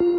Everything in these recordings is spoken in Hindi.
अस्सलाम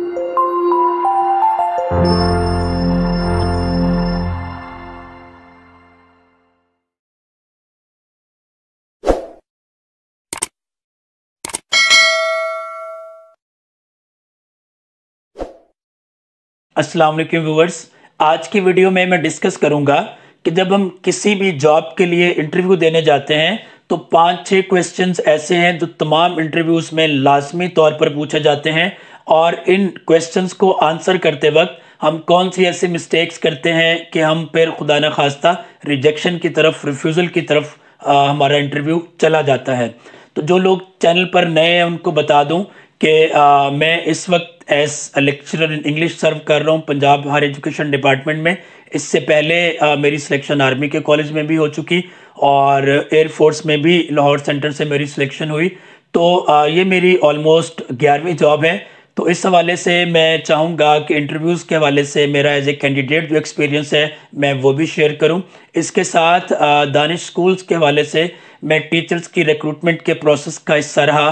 वालेकुम व्यूवर्स आज की वीडियो में मैं डिस्कस करूंगा कि जब हम किसी भी जॉब के लिए इंटरव्यू देने जाते हैं तो पांच छह क्वेश्चंस ऐसे हैं जो तमाम इंटरव्यूज़ में लाजमी तौर पर पूछे जाते हैं और इन क्वेश्चंस को आंसर करते वक्त हम कौन सी ऐसी मिस्टेक्स करते हैं कि हम फिर खुदा न खास्ता रिजेक्शन की तरफ रिफ्यूज़ल की तरफ आ, हमारा इंटरव्यू चला जाता है तो जो लोग चैनल पर नए हैं उनको बता दूं कि मैं इस वक्त as lecturer in English serve कर रहा हूं पंजाब हायर एजुकेशन डिपार्टमेंट में इससे पहले आ, मेरी सिलेक्शन आर्मी के कॉलेज में भी हो चुकी और एयरफोर्स में भी लाहौर सेंटर से मेरी सिलेक्शन हुई तो आ, ये मेरी ऑलमोस्ट ग्यारहवीं जॉब है तो इस हवाले से मैं चाहूँगा कि इंटरव्यूज़ के हवाले से मेरा एज ए कैंडिडेट जो एक्सपीरियंस है मैं वो भी शेयर करूँ इसके साथ दानिश स्कूल्स के हवाले से मैं टीचर्स की रिक्रूटमेंट के प्रोसेस का हिस्सा रहा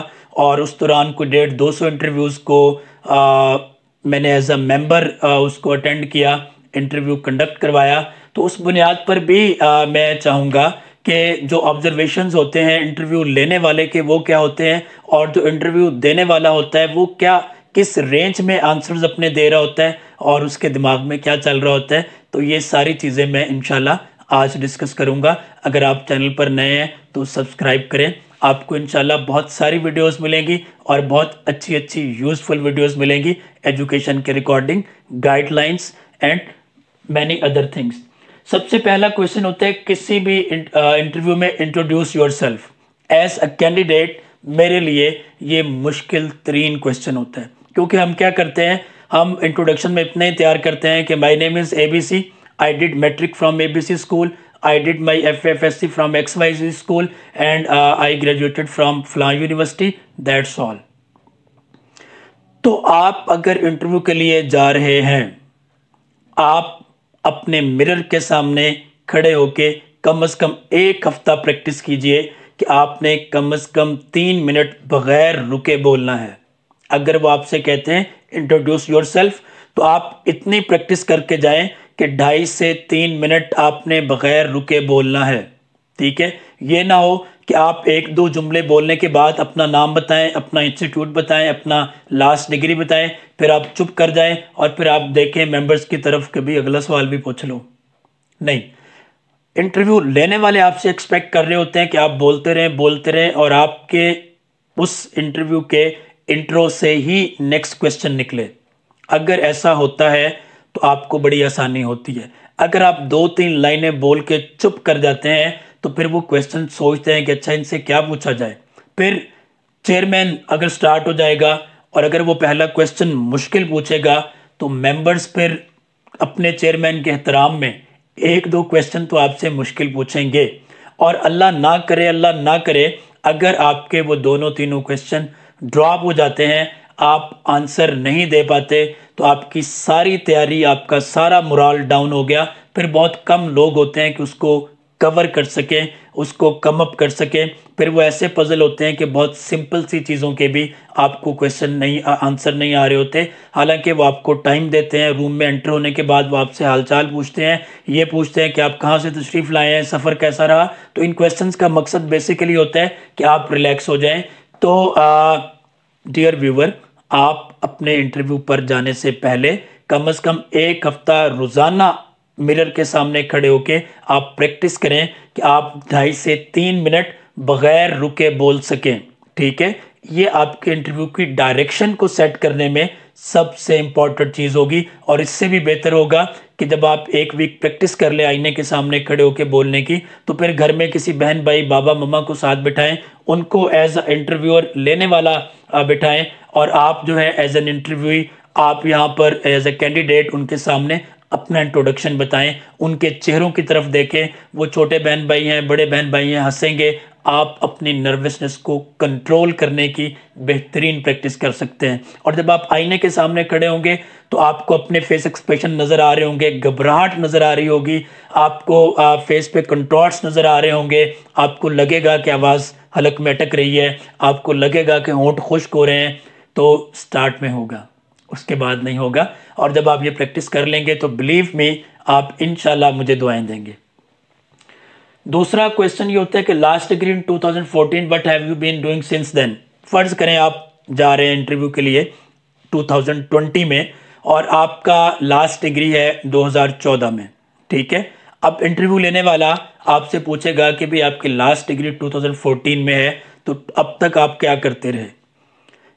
और उस दौरान कुछ डेढ़ दो सौ इंटरव्यूज़ को आ, मैंने एज अ मेम्बर उसको अटेंड किया इंटरव्यू कंडक्ट करवाया तो उस बुनियाद पर भी आ, मैं चाहूँगा कि जो ऑब्जर्वेशन होते हैं इंटरव्यू लेने वाले के वो क्या होते हैं और जो इंटरव्यू देने वाला होता है वो क्या किस रेंज में आंसर्स अपने दे रहा होता है और उसके दिमाग में क्या चल रहा होता है तो ये सारी चीज़ें मैं इनशाला आज डिस्कस करूँगा अगर आप चैनल पर नए हैं तो सब्सक्राइब करें आपको इनशाला बहुत सारी वीडियोस मिलेंगी और बहुत अच्छी अच्छी यूज़फुल वीडियोस मिलेंगी एजुकेशन के recording guidelines and many other things सबसे पहला क्वेश्चन होता है किसी भी इंटरव्यू में introduce yourself as a candidate मेरे लिए ये मुश्किल तरीन क्वेश्चन होता है क्योंकि हम क्या करते हैं हम इंट्रोडक्शन में इतने तैयार करते हैं कि my name is A B C I did matric from A B C school F S C from X XYZ C school and I graduated from Flan university that's all तो आप अगर इंटरव्यू के लिए जा रहे हैं आप अपने मिरर के सामने खड़े होके कम से कम एक हफ्ता प्रैक्टिस कीजिए कि आपने कम से कम तीन मिनट बगैर रुके बोलना है अगर वो आपसे कहते हैं इंट्रोड्यूस योर सेल्फ तो आप इतनी प्रैक्टिस करके जाएं कि ढाई से तीन मिनट आपने बग़ैर रुके बोलना है ठीक है ये ना हो कि आप एक दो जुमले बोलने के बाद अपना नाम बताएं अपना इंस्टीट्यूट बताएं अपना लास्ट डिग्री बताएं फिर आप चुप कर जाएं और फिर आप देखें मेंबर्स की तरफ कभी अगला सवाल भी पूछ लो नहीं इंटरव्यू लेने वाले आपसे एक्सपेक्ट कर रहे होते हैं कि आप बोलते रहें बोलते रहें और आपके उस इंटरव्यू के इंट्रो से ही नेक्स्ट क्वेश्चन निकले अगर ऐसा होता है तो आपको बड़ी आसानी होती है अगर आप दो तीन लाइनें बोल के चुप कर जाते हैं तो फिर वो क्वेश्चन सोचते हैं कि अच्छा इनसे क्या पूछा जाए फिर चेयरमैन अगर स्टार्ट हो जाएगा और अगर वो पहला क्वेश्चन मुश्किल पूछेगा तो मेंबर्स फिर अपने चेयरमैन के एहतराम में एक दो क्वेश्चन तो आपसे मुश्किल पूछेंगे और अल्लाह ना करे अल्लाह ना करे अगर आपके वो दोनों तीनों क्वेश्चन ड्रॉप हो जाते हैं आप आंसर नहीं दे पाते तो आपकी सारी तैयारी आपका सारा मुराल डाउन हो गया फिर बहुत कम लोग होते हैं कि उसको कवर कर सकें उसको कम अप कर सकें फिर वो ऐसे पज़ल होते हैं कि बहुत सिंपल सी चीज़ों के भी आपको क्वेश्चन नहीं आंसर नहीं आ रहे होते हालांकि वो आपको टाइम देते हैं रूम में एंटर होने के बाद वो आपसे हालचाल पूछते हैं ये पूछते हैं कि आप कहाँ से तशरीफ़ लाए हैं सफ़र कैसा रहा तो इन क्वेश्चंस का मकसद बेसिकली होता है कि आप रिलैक्स हो जाएँ तो डियर व्यूवर आप अपने इंटरव्यू पर जाने से पहले कम से कम एक हफ्ता रोज़ाना मिरर के सामने खड़े होके आप प्रैक्टिस करें कि आप ढाई से तीन मिनट बगैर रुके बोल सकें ठीक है ये आपके इंटरव्यू की डायरेक्शन को सेट करने में सबसे इम्पॉर्टेंट चीज़ होगी और इससे भी बेहतर होगा कि जब आप एक वीक प्रैक्टिस कर ले आईने के सामने खड़े होकर बोलने की तो फिर घर में किसी बहन भाई बाबा मम्मा को साथ बिठाएं उनको एज अ इंटरव्यूअर लेने वाला बिठाएं और आप जो है एज एन इंटरव्यू आप यहाँ पर एज ए कैंडिडेट उनके सामने अपना इंट्रोडक्शन बताएं उनके चेहरों की तरफ देखें वो छोटे बहन भाई हैं बड़े बहन भाई हैं हंसेंगे आप अपनी नर्वसनेस को कंट्रोल करने की बेहतरीन प्रैक्टिस कर सकते हैं और जब आप आईने के सामने खड़े होंगे तो आपको अपने फेस एक्सप्रेशन नज़र आ रहे होंगे घबराहट नज़र आ रही होगी आपको फेस पे कंट्रोल्स नज़र आ रहे होंगे आपको लगेगा कि आवाज़ हलक में अटक रही है आपको लगेगा कि होंठ खुश्क हो रहे हैं तो स्टार्ट में होगा उसके बाद नहीं होगा और जब आप ये प्रैक्टिस कर लेंगे तो बिलीव में आप इन मुझे दुआएं देंगे दूसरा क्वेश्चन ये होता है कि last degree in 2014 but have you been doing since then फ़र्ज़ करें आप जा रहे हैं इंटरव्यू के लिए 2020 में और आपका लास्ट डिग्री है 2014 में ठीक है अब इंटरव्यू लेने वाला आपसे पूछेगा कि भाई आपकी लास्ट डिग्री 2014 में है तो अब तक आप क्या करते रहे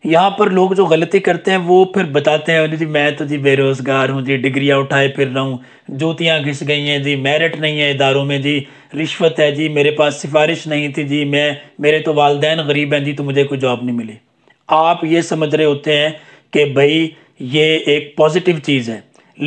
यहाँ पर लोग जो गलती करते हैं वो फिर बताते हैं जी मैं तो जी बेरोज़गार हूँ जी डिग्रियाँ उठाए फिर रहा हूँ जूतियाँ घिस गई हैं जी मेरिट नहीं है इदारों में जी रिश्वत है जी मेरे पास सिफारिश नहीं थी जी मैं मेरे तो वालदेन गरीब हैं जी तो मुझे कोई जॉब नहीं मिली आप ये समझ रहे होते हैं कि भाई ये एक पॉजिटिव चीज़ है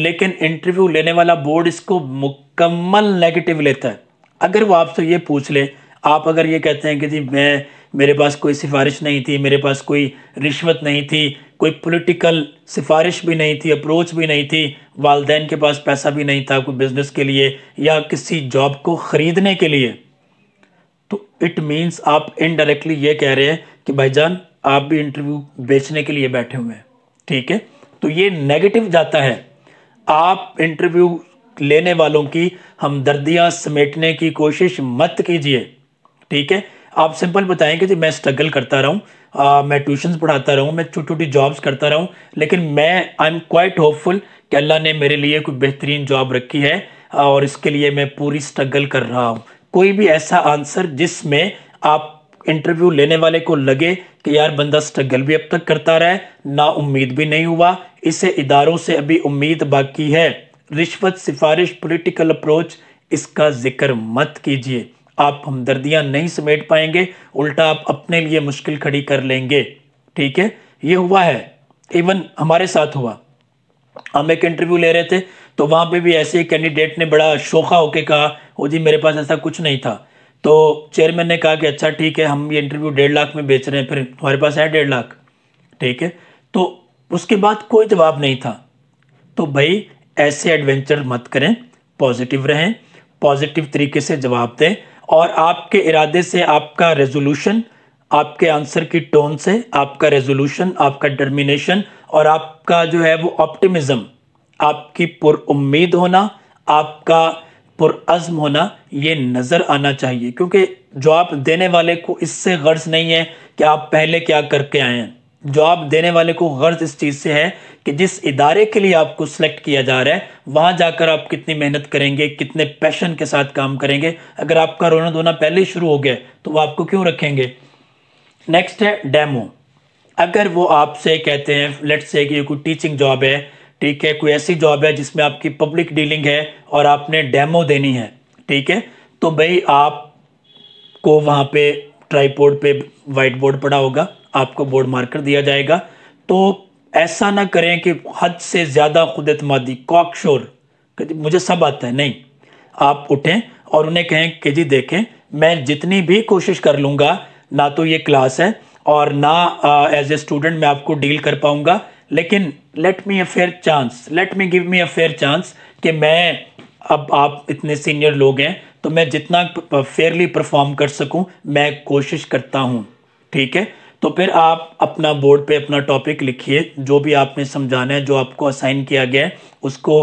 लेकिन इंटरव्यू लेने वाला बोर्ड इसको मुकम्मल नेगेटिव लेता है अगर वो आपसे ये पूछ ले आप अगर ये कहते हैं कि जी मैं मेरे पास कोई सिफारिश नहीं थी मेरे पास कोई रिश्वत नहीं थी कोई पॉलिटिकल सिफारिश भी नहीं थी अप्रोच भी नहीं थी वालदेन के पास पैसा भी नहीं था कोई बिज़नेस के लिए या किसी जॉब को ख़रीदने के लिए तो इट मीन्स आप इनडायरेक्टली ये कह रहे हैं कि भाईजान आप भी इंटरव्यू बेचने के लिए बैठे हुए हैं ठीक है तो ये नेगेटिव जाता है आप इंटरव्यू लेने वालों की हमदर्दियाँ समेटने की कोशिश मत कीजिए ठीक है आप सिंपल बताएं कि जी मैं स्ट्रगल करता रहा हूँ मैं ट्यूशन्स पढ़ाता रहूँ मैं छोटी छोटी जॉब्स करता रहा हूँ लेकिन मैं आई एम क्वाइट होपफुल कि अल्लाह ने मेरे लिए कोई बेहतरीन जॉब रखी है और इसके लिए मैं पूरी स्ट्रगल कर रहा हूँ कोई भी ऐसा आंसर जिसमें आप इंटरव्यू लेने वाले को लगे कि यार बंदा स्ट्रगल भी अब तक करता रहा है ना उम्मीद भी नहीं हुआ इसे इदारों से अभी उम्मीद बाकी है रिश्वत सिफारिश पॉलिटिकल अप्रोच इसका जिक्र मत कीजिए आप हमदर्दियां नहीं समेट पाएंगे उल्टा आप अपने लिए मुश्किल खड़ी कर लेंगे ठीक है ये हुआ है इवन हमारे साथ हुआ हम एक इंटरव्यू ले रहे थे तो वहां पे भी ऐसे कैंडिडेट ने बड़ा शोखा होके कहा ओ जी मेरे पास ऐसा कुछ नहीं था तो चेयरमैन ने कहा कि अच्छा ठीक है हम ये इंटरव्यू डेढ़ लाख में बेच रहे हैं फिर हमारे पास है डेढ़ लाख ठीक है तो उसके बाद कोई जवाब नहीं था तो भाई ऐसे एडवेंचर मत करें पॉजिटिव रहें पॉजिटिव तरीके से जवाब दें और आपके इरादे से आपका रेजोल्यूशन आपके आंसर की टोन से आपका रेजोल्यूशन आपका डर्मिनेशन और आपका जो है वो ऑप्टिमिज्म आपकी उम्मीद होना आपका पुरज़म होना ये नज़र आना चाहिए क्योंकि आप देने वाले को इससे गर्ज नहीं है कि आप पहले क्या करके आए हैं जॉब देने वाले को गर्ज इस चीज़ से है कि जिस इदारे के लिए आपको सेलेक्ट किया जा रहा है वहाँ जाकर आप कितनी मेहनत करेंगे कितने पैशन के साथ काम करेंगे अगर आपका रोना धोना पहले ही शुरू हो गया तो वो आपको क्यों रखेंगे नेक्स्ट है डेमो अगर वो आपसे कहते हैं लेट्स से कि कोई टीचिंग जॉब है ठीक है कोई ऐसी जॉब है जिसमें आपकी पब्लिक डीलिंग है और आपने डेमो देनी है ठीक है तो भाई आप को वहाँ पे ट्राईपोर्ड पे वाइट बोर्ड पड़ा होगा आपको बोर्ड मार्कर दिया जाएगा तो ऐसा ना करें कि हद से ज़्यादा खुद अतमादी कॉक शोर मुझे सब आता है नहीं आप उठें और उन्हें कहें कि जी देखें मैं जितनी भी कोशिश कर लूँगा ना तो ये क्लास है और ना एज ए स्टूडेंट मैं आपको डील कर पाऊँगा लेकिन let me a fair chance let me give me a fair chance कि मैं अब आप इतने सीनियर लोग हैं तो मैं जितना फेयरली परफॉर्म कर सकूं मैं कोशिश करता हूं ठीक है तो फिर आप अपना बोर्ड पे अपना टॉपिक लिखिए जो भी आपने समझाना है जो आपको असाइन किया गया है उसको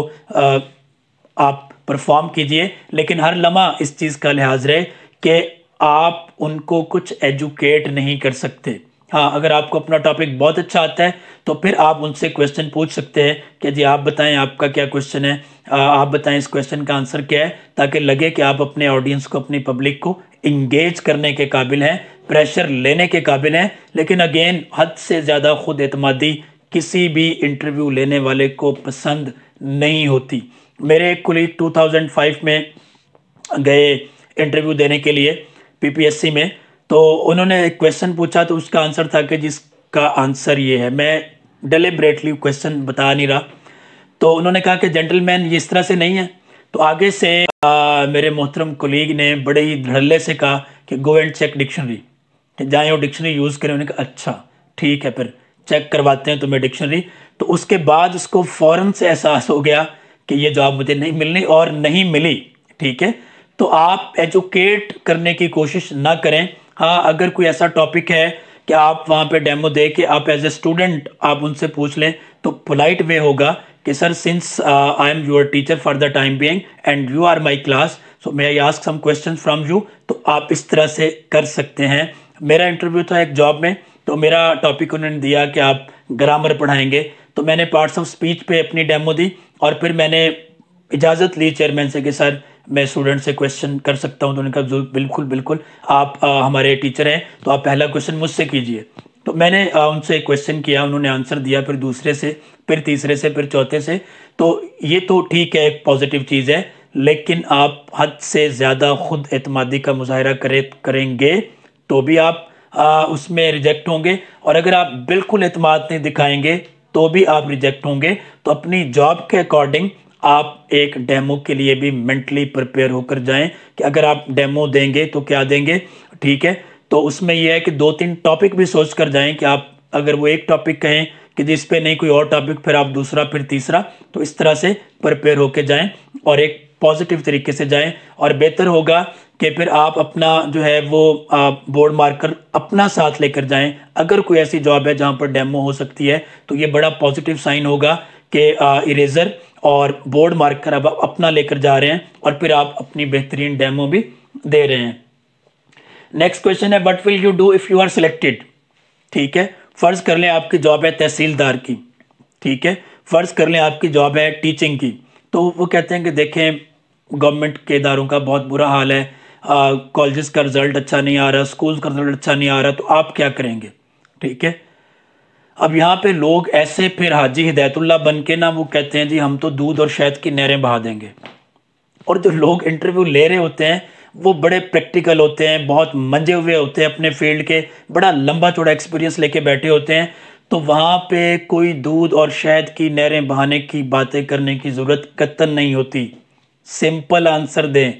आप परफॉर्म कीजिए लेकिन हर लम्हा इस चीज़ का लिहाज रहे कि आप उनको कुछ एजुकेट नहीं कर सकते हाँ अगर आपको अपना टॉपिक बहुत अच्छा आता है तो फिर आप उनसे क्वेश्चन पूछ सकते हैं कि जी आप बताएं आपका क्या क्वेश्चन है आप बताएं इस क्वेश्चन का आंसर क्या है ताकि लगे कि आप अपने ऑडियंस को अपनी पब्लिक को इंगेज करने के काबिल हैं प्रेशर लेने के काबिल हैं लेकिन अगेन हद से ज़्यादा खुद अतमादी किसी भी इंटरव्यू लेने वाले को पसंद नहीं होती मेरे कुलीग 2005 में गए इंटरव्यू देने के लिए पीपीएससी में तो उन्होंने एक क्वेश्चन पूछा तो उसका आंसर था कि जिसका आंसर ये है मैं डेलीबरेटली क्वेश्चन बता नहीं रहा तो उन्होंने कहा कि जेंटलमैन ये इस तरह से नहीं है तो आगे से आ, मेरे मोहतरम कुलीग ने बड़े ही धड़ल्ले से कहा कि गो एंड चेक डिक्शनरी जाए वो डिक्शनरी यूज़ करें उन्हें अच्छा ठीक है फिर चेक करवाते हैं तुम्हें डिक्शनरी तो उसके बाद उसको फौरन से एहसास हो गया कि ये जॉब मुझे नहीं मिलनी और नहीं मिली ठीक है तो आप एजुकेट करने की कोशिश ना करें हाँ अगर कोई ऐसा टॉपिक है कि आप वहाँ पे डेमो दे के आप एज ए स्टूडेंट आप उनसे पूछ लें तो पोलाइट वे होगा कि sir since I am your teacher for the time being and you are my class so may I ask some question from you तो आप इस तरह से कर सकते हैं मेरा इंटरव्यू था एक जॉब में तो मेरा टॉपिक उन्होंने दिया कि आप ग्रामर पढ़ाएंगे तो मैंने पार्ट्स ऑफ स्पीच पे अपनी डेमो दी और फिर मैंने इजाज़त ली चेयरमैन से कि सर मैं स्टूडेंट से क्वेश्चन कर सकता हूँ तो उन्होंने कहा बिल्कुल बिल्कुल आप आ, हमारे टीचर हैं तो आप पहला क्वेश्चन मुझसे कीजिए तो मैंने आ, उनसे क्वेश्चन किया उन्होंने आंसर दिया फिर दूसरे से फिर तीसरे से फिर चौथे से तो ये तो ठीक है एक पॉजिटिव चीज़ है लेकिन आप हद से ज़्यादा खुद एतमादी का मुजाहरा करें करेंगे तो भी आप आ, उसमें रिजेक्ट होंगे और अगर आप बिल्कुल अतमाद नहीं दिखाएंगे तो भी आप रिजेक्ट होंगे तो अपनी जॉब के अकॉर्डिंग आप एक डेमो के लिए भी मेंटली प्रिपेयर होकर जाएं कि अगर आप डेमो देंगे तो क्या देंगे ठीक है तो उसमें यह है कि दो तीन टॉपिक भी सोच कर जाएं कि आप अगर वो एक टॉपिक कहें कि जिस पे नहीं कोई और टॉपिक फिर आप दूसरा फिर तीसरा तो इस तरह से प्रिपेयर होकर जाएं और एक पॉजिटिव तरीके से जाएं और बेहतर होगा कि फिर आप अपना जो है वो बोर्ड मार्कर अपना साथ लेकर जाएं अगर कोई ऐसी जॉब है जहां पर डेमो हो सकती है तो ये बड़ा पॉजिटिव साइन होगा कि इरेज़र और बोर्ड मार्कर अब अपना लेकर जा रहे हैं और फिर आप अपनी बेहतरीन डेमो भी दे रहे हैं नेक्स्ट क्वेश्चन है what will you do if you are selected ठीक है फ़र्ज़ कर लें आपकी जॉब है तहसीलदार की ठीक है फ़र्ज़ कर लें आपकी जॉब है टीचिंग की तो वो कहते हैं कि देखें गवर्नमेंट के इदारों का बहुत बुरा हाल है कॉलेज का रिज़ल्ट अच्छा नहीं आ रहा स्कूल का रिज़ल्ट अच्छा नहीं आ रहा तो आप क्या करेंगे ठीक है अब यहाँ पे लोग ऐसे फिर हाजी हिदायतुल्ला बन के ना वो कहते हैं जी हम तो दूध और शहद की नहरें बहा देंगे और जो लोग इंटरव्यू ले रहे होते हैं वो बड़े प्रैक्टिकल होते हैं बहुत मंजे हुए होते हैं अपने फील्ड के बड़ा लंबा चौड़ा एक्सपीरियंस लेके बैठे होते हैं तो वहाँ पे कोई दूध और शहद की नहरें बहाने की बातें करने की ज़रूरत कतन नहीं होती सिंपल आंसर दें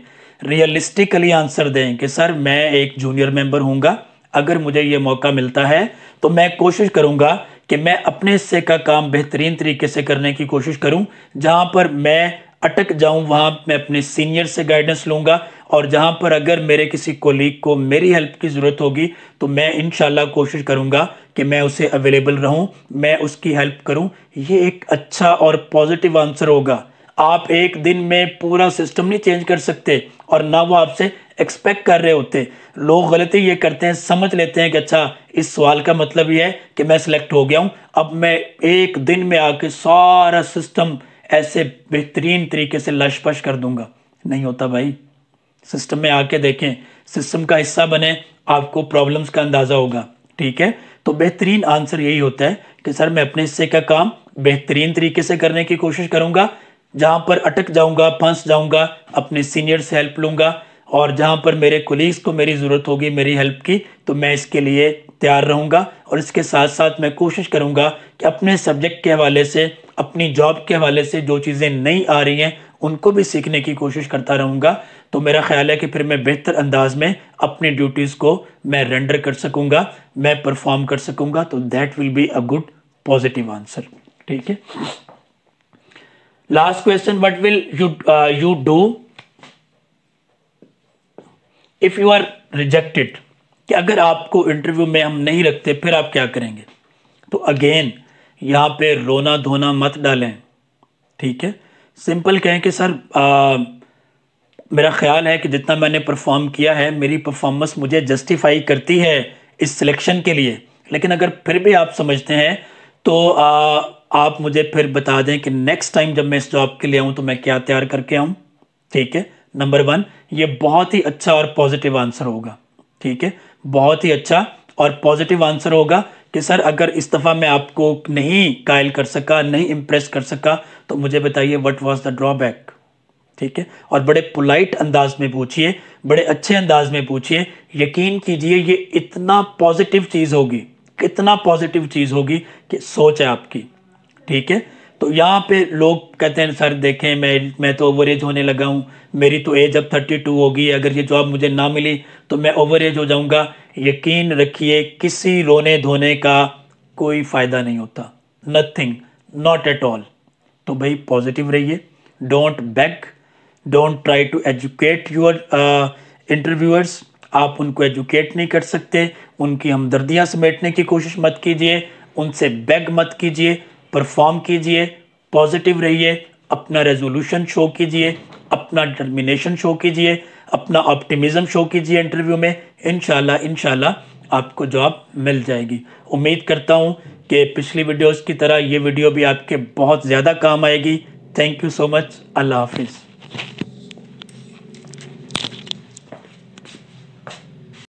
रियलिस्टिकली आंसर दें कि सर मैं एक जूनियर मेंबर हूँगा अगर मुझे ये मौका मिलता है तो मैं कोशिश करूँगा कि मैं अपने हिस्से का काम बेहतरीन तरीके से करने की कोशिश करूँ जहाँ पर मैं अटक जाऊँ वहाँ मैं अपने सीनियर से गाइडेंस लूँगा और जहाँ पर अगर मेरे किसी कोलीग को मेरी हेल्प की ज़रूरत होगी तो मैं इन कोशिश करूँगा कि मैं उसे अवेलेबल रहूँ मैं उसकी हेल्प करूँ ये एक अच्छा और पॉजिटिव आंसर होगा आप एक दिन में पूरा सिस्टम नहीं चेंज कर सकते और ना वो आपसे एक्सपेक्ट कर रहे होते लोग गलती ये करते हैं समझ लेते हैं कि अच्छा इस सवाल का मतलब ये है कि मैं सिलेक्ट हो गया हूँ अब मैं एक दिन में आके सारा सिस्टम ऐसे बेहतरीन तरीके से लशपश कर दूंगा नहीं होता भाई सिस्टम में आके देखें सिस्टम का हिस्सा बने आपको प्रॉब्लम्स का अंदाज़ा होगा ठीक है तो बेहतरीन आंसर यही होता है कि सर मैं अपने हिस्से का काम बेहतरीन तरीके से करने की कोशिश करूंगा जहाँ पर अटक जाऊँगा फंस जाऊँगा अपने सीनियर से हेल्प लूँगा और जहाँ पर मेरे कोलीग्स को मेरी ज़रूरत होगी मेरी हेल्प की तो मैं इसके लिए तैयार रहूँगा और इसके साथ साथ मैं कोशिश करूँगा कि अपने सब्जेक्ट के हवाले से अपनी जॉब के हवाले से जो चीज़ें नहीं आ रही हैं उनको भी सीखने की कोशिश करता रहूँगा तो मेरा ख्याल है कि फिर मैं बेहतर अंदाज में अपनी ड्यूटीज़ को मैं रेंडर कर सकूँगा मैं परफॉर्म कर सकूँगा तो that will be a good positive answer ठीक है last question what will you you do if you are rejected कि अगर आपको इंटरव्यू में हम नहीं रखते फिर आप क्या करेंगे तो अगेन यहाँ पे रोना धोना मत डालें ठीक है सिंपल कहें कि सर आ, मेरा ख्याल है कि जितना मैंने परफॉर्म किया है मेरी परफॉर्मेंस मुझे जस्टिफाई करती है इस सिलेक्शन के लिए लेकिन अगर फिर भी आप समझते हैं तो आ, आप मुझे फिर बता दें कि नेक्स्ट टाइम जब मैं इस जॉब के लिए आऊं तो मैं क्या तैयार करके आऊं ठीक है नंबर वन ये बहुत ही अच्छा और पॉजिटिव आंसर होगा ठीक है बहुत ही अच्छा और पॉजिटिव आंसर होगा कि सर अगर इस दफ़ा मैं आपको नहीं कायल कर सका नहीं इंप्रेस कर सका तो मुझे बताइए व्हाट वाज द ड्रॉबैक ठीक है और बड़े पोलाइट अंदाज में पूछिए बड़े अच्छे अंदाज में पूछिए यकीन कीजिए ये इतना पॉजिटिव चीज़ होगी कितना पॉजिटिव चीज़ होगी कि सोच है आपकी ठीक है तो यहाँ पे लोग कहते हैं सर देखें मैं मैं तो ओवर एज होने लगा हूँ मेरी तो एज अब थर्टी टू होगी अगर ये जॉब मुझे ना मिली तो मैं ओवर एज हो जाऊँगा यकीन रखिए किसी रोने धोने का कोई फ़ायदा नहीं होता नथिंग नॉट एट ऑल तो भाई पॉजिटिव रहिए don't back don't try to educate your interviewers आप उनको एजुकेट नहीं कर सकते उनकी हमदर्दियाँ समेटने की कोशिश मत कीजिए उनसे बैग मत कीजिए परफॉर्म कीजिए पॉजिटिव रहिए अपना रेजोल्यूशन शो कीजिए अपना डिटर्मिनेशन शो कीजिए अपना ऑप्टिमिज्म शो कीजिए इंटरव्यू में इनशाला इनशाला आपको जॉब मिल जाएगी उम्मीद करता हूँ कि पिछली वीडियोस की तरह ये वीडियो भी आपके बहुत ज़्यादा काम आएगी थैंक यू सो मच अल्लाह हाफिज़